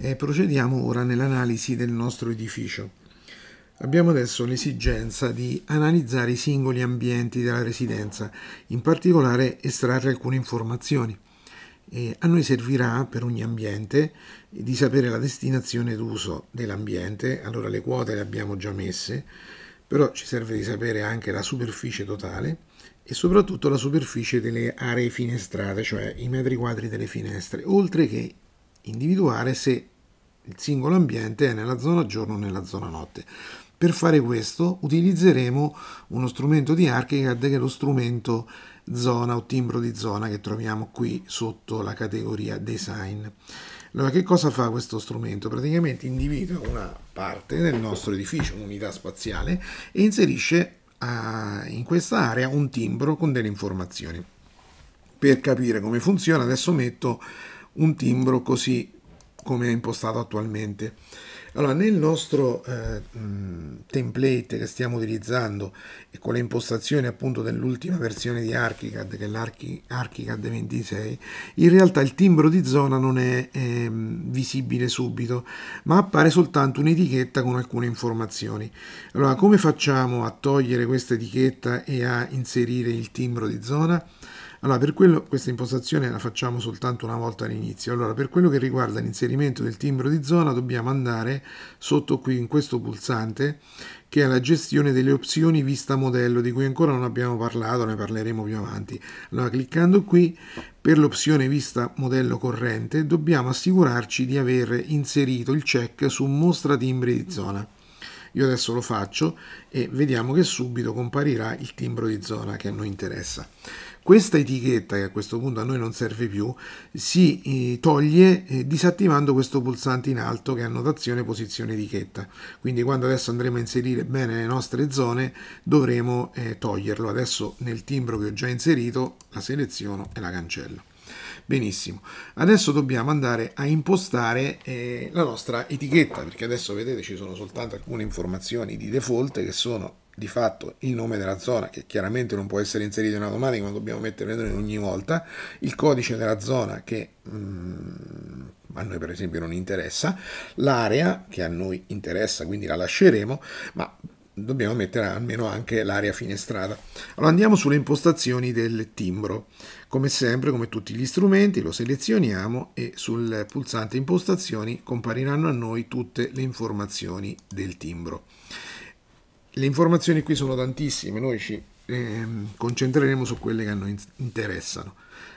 E procediamo ora nell'analisi del nostro edificio. Abbiamo adesso l'esigenza di analizzare i singoli ambienti della residenza, in particolare estrarre alcune informazioni. E a noi servirà per ogni ambiente di sapere la destinazione d'uso dell'ambiente, allora le quote le abbiamo già messe, però ci serve di sapere anche la superficie totale e soprattutto la superficie delle aree finestrate, cioè i metri quadri delle finestre, oltre che individuare se il singolo ambiente è nella zona giorno o nella zona notte. Per fare questo utilizzeremo uno strumento di ArchiCAD che è lo strumento zona o timbro di zona che troviamo qui sotto la categoria design. Allora che cosa fa questo strumento? Praticamente individua una parte del nostro edificio, un'unità spaziale e inserisce a, in questa area un timbro con delle informazioni. Per capire come funziona adesso metto un timbro così come è impostato attualmente. Allora, nel nostro eh, template che stiamo utilizzando e con le impostazioni appunto dell'ultima versione di Archicad, che è l'Archicad 26, in realtà il timbro di zona non è eh, visibile subito, ma appare soltanto un'etichetta con alcune informazioni. Allora, come facciamo a togliere questa etichetta e a inserire il timbro di zona? Allora, per quello, questa impostazione la facciamo soltanto una volta all'inizio. Allora, per quello che riguarda l'inserimento del timbro di zona, dobbiamo andare sotto qui in questo pulsante che è la gestione delle opzioni vista modello di cui ancora non abbiamo parlato, ne parleremo più avanti. Allora, cliccando qui per l'opzione vista modello corrente, dobbiamo assicurarci di aver inserito il check su mostra timbri di zona. Io adesso lo faccio e vediamo che subito comparirà il timbro di zona che a noi interessa. Questa etichetta, che a questo punto a noi non serve più, si eh, toglie eh, disattivando questo pulsante in alto che è annotazione posizione etichetta. Quindi quando adesso andremo a inserire bene le nostre zone dovremo eh, toglierlo. Adesso nel timbro che ho già inserito la seleziono e la cancello. Benissimo, adesso dobbiamo andare a impostare eh, la nostra etichetta perché adesso vedete ci sono soltanto alcune informazioni di default che sono di fatto il nome della zona, che chiaramente non può essere inserito in automatico, ma dobbiamo metterlo in ogni volta, il codice della zona che mm, a noi per esempio non interessa, l'area che a noi interessa, quindi la lasceremo, ma dobbiamo mettere almeno anche l'area finestrata. Allora andiamo sulle impostazioni del timbro. Come sempre, come tutti gli strumenti, lo selezioniamo e sul pulsante impostazioni compariranno a noi tutte le informazioni del timbro. Le informazioni qui sono tantissime, noi ci eh, concentreremo su quelle che a noi interessano.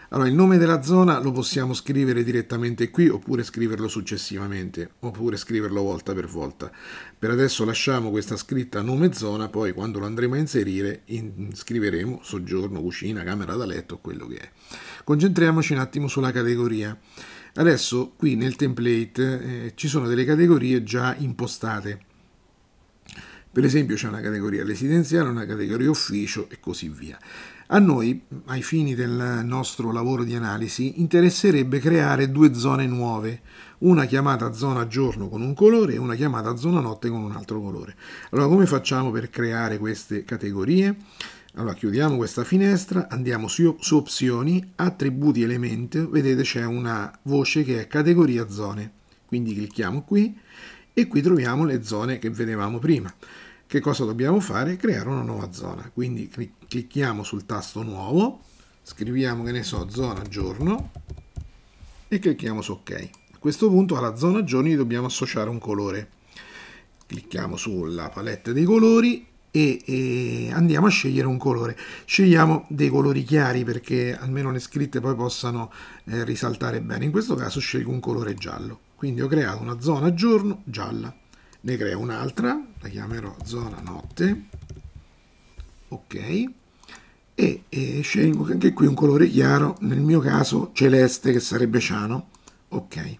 Allora, il nome della zona lo possiamo scrivere direttamente qui oppure scriverlo successivamente, oppure scriverlo volta per volta. Per adesso lasciamo questa scritta nome zona, poi quando lo andremo a inserire in, scriveremo soggiorno, cucina, camera da letto, quello che è. Concentriamoci un attimo sulla categoria. Adesso qui nel template eh, ci sono delle categorie già impostate per esempio c'è una categoria residenziale, una categoria ufficio e così via. A noi, ai fini del nostro lavoro di analisi, interesserebbe creare due zone nuove, una chiamata zona giorno con un colore e una chiamata zona notte con un altro colore. Allora come facciamo per creare queste categorie? Allora chiudiamo questa finestra, andiamo su, su opzioni, attributi elementi, vedete c'è una voce che è categoria zone, quindi clicchiamo qui e qui troviamo le zone che vedevamo prima. Che cosa dobbiamo fare? Creare una nuova zona. Quindi clicchiamo sul tasto nuovo, scriviamo che ne so, zona giorno e clicchiamo su ok. A questo punto alla zona giorni dobbiamo associare un colore. Clicchiamo sulla palette dei colori e, e, andiamo a scegliere un colore. Scegliamo dei colori chiari perché almeno le scritte poi possano eh, risaltare bene. In questo caso scelgo un colore giallo. Quindi ho creato una zona giorno gialla, ne creo un'altra, la chiamerò zona notte, ok, e, e scelgo anche qui un colore chiaro, nel mio caso celeste che sarebbe ciano, ok.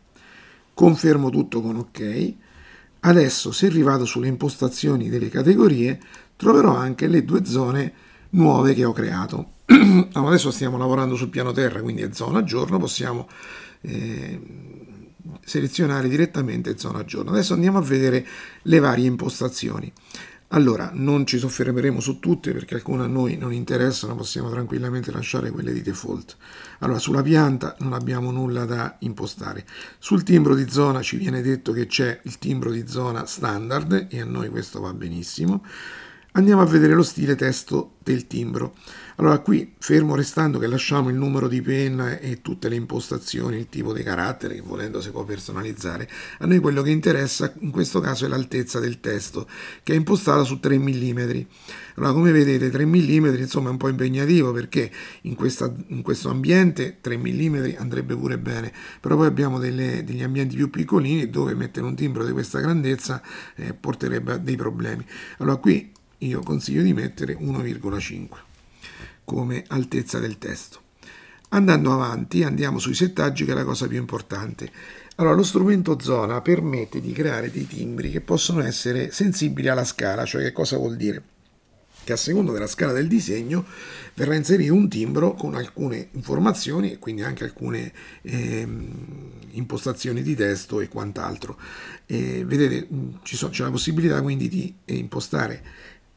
Confermo tutto con ok. Adesso se arrivato sulle impostazioni delle categorie troverò anche le due zone nuove che ho creato. adesso stiamo lavorando sul piano terra, quindi è zona giorno, possiamo eh, selezionare direttamente zona giorno. Adesso andiamo a vedere le varie impostazioni. Allora, non ci soffermeremo su tutte perché alcune a noi non interessano, possiamo tranquillamente lasciare quelle di default. Allora, sulla pianta non abbiamo nulla da impostare. Sul timbro di zona ci viene detto che c'è il timbro di zona standard e a noi questo va benissimo. Andiamo a vedere lo stile testo del timbro. Allora qui, fermo restando che lasciamo il numero di penna e tutte le impostazioni, il tipo di carattere che volendo si può personalizzare, a noi quello che interessa in questo caso è l'altezza del testo, che è impostata su 3 mm. Allora come vedete 3 mm insomma è un po' impegnativo perché in, questa, in questo ambiente 3 mm andrebbe pure bene, però poi abbiamo delle, degli ambienti più piccolini dove mettere un timbro di questa grandezza eh, porterebbe a dei problemi. Allora qui io consiglio di mettere 1,5 come altezza del testo. Andando avanti andiamo sui settaggi che è la cosa più importante. Allora lo strumento zona permette di creare dei timbri che possono essere sensibili alla scala, cioè che cosa vuol dire? Che a seconda della scala del disegno verrà inserito un timbro con alcune informazioni e quindi anche alcune eh, impostazioni di testo e quant'altro. Eh, vedete c'è la possibilità quindi di impostare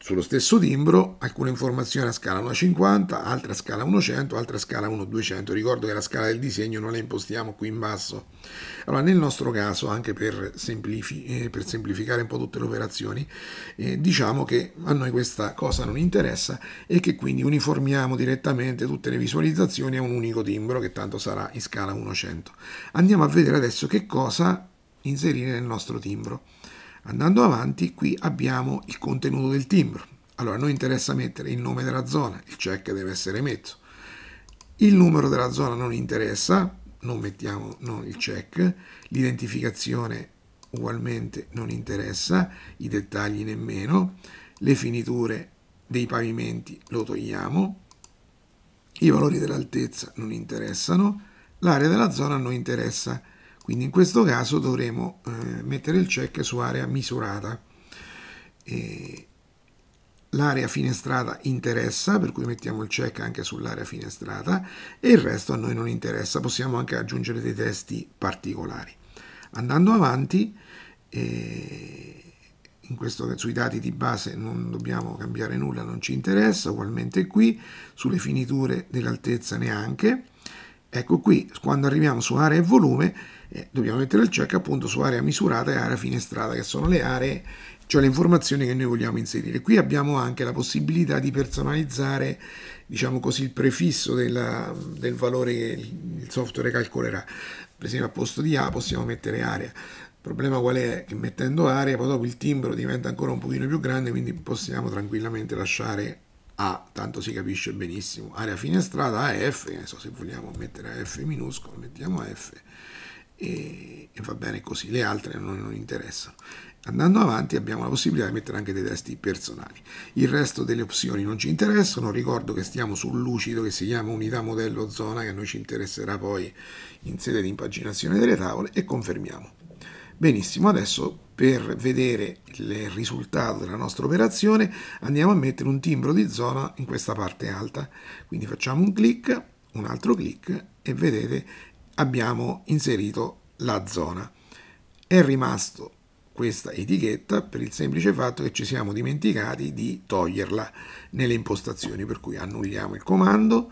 sullo stesso timbro alcune informazioni a scala 1,50, altre a scala 1,100, altre a scala 1,200. Ricordo che la scala del disegno non la impostiamo qui in basso. Allora, nel nostro caso, anche per, semplifi eh, per semplificare un po' tutte le operazioni, eh, diciamo che a noi questa cosa non interessa e che quindi uniformiamo direttamente tutte le visualizzazioni a un unico timbro che tanto sarà in scala 1,100. Andiamo a vedere adesso che cosa inserire nel nostro timbro. Andando avanti, qui abbiamo il contenuto del timbro. Allora, a noi interessa mettere il nome della zona, il check deve essere messo. Il numero della zona non interessa, non mettiamo non il check. L'identificazione ugualmente non interessa, i dettagli nemmeno. Le finiture dei pavimenti lo togliamo. I valori dell'altezza non interessano. L'area della zona non interessa quindi in questo caso dovremo eh, mettere il check su area misurata. E l'area finestrata interessa, per cui mettiamo il check anche sull'area finestrata e il resto a noi non interessa, possiamo anche aggiungere dei testi particolari. Andando avanti, eh, questo, sui dati di base non dobbiamo cambiare nulla, non ci interessa, ugualmente qui, sulle finiture dell'altezza neanche, Ecco qui, quando arriviamo su area e volume, eh, dobbiamo mettere il check appunto su area misurata e area finestrata, che sono le aree, cioè le informazioni che noi vogliamo inserire. Qui abbiamo anche la possibilità di personalizzare, diciamo così, il prefisso della, del valore che il software calcolerà. Per esempio, a posto di A possiamo mettere area. Il problema qual è? Che mettendo area, poi dopo il timbro diventa ancora un pochino più grande, quindi possiamo tranquillamente lasciare a, tanto si capisce benissimo, area finestrata AF, che so se vogliamo mettere AF minuscolo, mettiamo F e, e va bene così, le altre non, non interessano. Andando avanti abbiamo la possibilità di mettere anche dei testi personali. Il resto delle opzioni non ci interessano, ricordo che stiamo sul lucido che si chiama unità modello zona che a noi ci interesserà poi in sede di impaginazione delle tavole e confermiamo. Benissimo, adesso per vedere il risultato della nostra operazione andiamo a mettere un timbro di zona in questa parte alta. Quindi facciamo un clic, un altro clic e vedete abbiamo inserito la zona. È rimasto questa etichetta per il semplice fatto che ci siamo dimenticati di toglierla nelle impostazioni, per cui annulliamo il comando,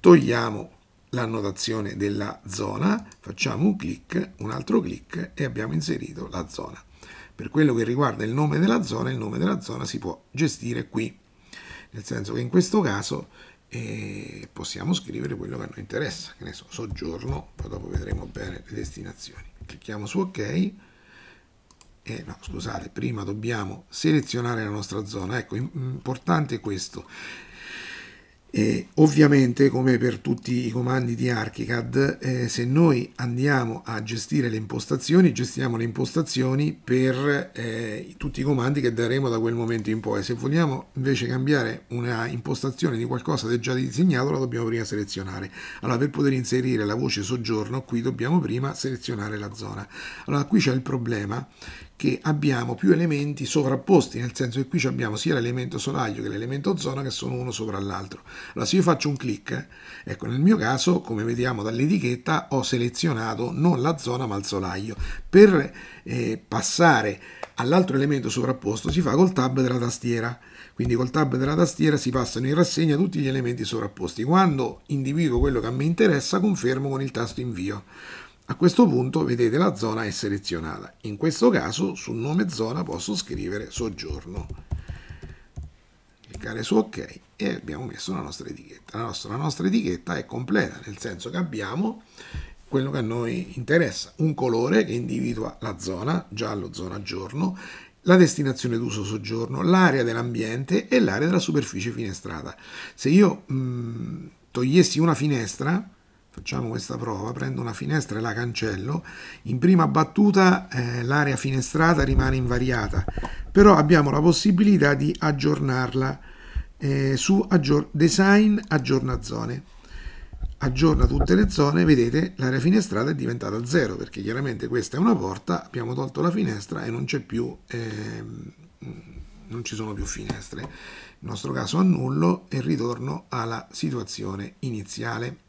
togliamo l'annotazione della zona, facciamo un clic, un altro clic e abbiamo inserito la zona. Per quello che riguarda il nome della zona, il nome della zona si può gestire qui, nel senso che in questo caso eh, possiamo scrivere quello che a noi interessa, che ne so, soggiorno, poi dopo vedremo bene le destinazioni. Clicchiamo su ok, eh, no, scusate, prima dobbiamo selezionare la nostra zona. Ecco, importante questo. Eh, ovviamente, come per tutti i comandi di ArchiCAD, eh, se noi andiamo a gestire le impostazioni, gestiamo le impostazioni per eh, tutti i comandi che daremo da quel momento in poi. Se vogliamo invece cambiare una impostazione di qualcosa che è già disegnato, la dobbiamo prima selezionare. Allora, per poter inserire la voce soggiorno, qui dobbiamo prima selezionare la zona. Allora, qui c'è il problema che abbiamo più elementi sovrapposti, nel senso che qui abbiamo sia l'elemento solaio che l'elemento zona che sono uno sopra l'altro. Allora se io faccio un clic, eh, ecco nel mio caso come vediamo dall'etichetta ho selezionato non la zona ma il solaio. Per eh, passare all'altro elemento sovrapposto si fa col tab della tastiera. Quindi col tab della tastiera si passano in rassegna tutti gli elementi sovrapposti. Quando individuo quello che a me interessa confermo con il tasto invio. A questo punto vedete la zona è selezionata. In questo caso sul nome zona posso scrivere soggiorno. Cliccare su ok e abbiamo messo la nostra etichetta. La nostra, la nostra etichetta è completa, nel senso che abbiamo quello che a noi interessa, un colore che individua la zona, giallo zona giorno, la destinazione d'uso soggiorno, l'area dell'ambiente e l'area della superficie finestrata. Se io mh, mm, togliessi una finestra, facciamo questa prova, prendo una finestra e la cancello, in prima battuta eh, l'area finestrata rimane invariata, però abbiamo la possibilità di aggiornarla eh, su aggior Design Aggiorna Zone. Aggiorna tutte le zone, vedete l'area finestrata è diventata zero, perché chiaramente questa è una porta, abbiamo tolto la finestra e non c'è più... Eh, non ci sono più finestre. Nel nostro caso annullo e ritorno alla situazione iniziale.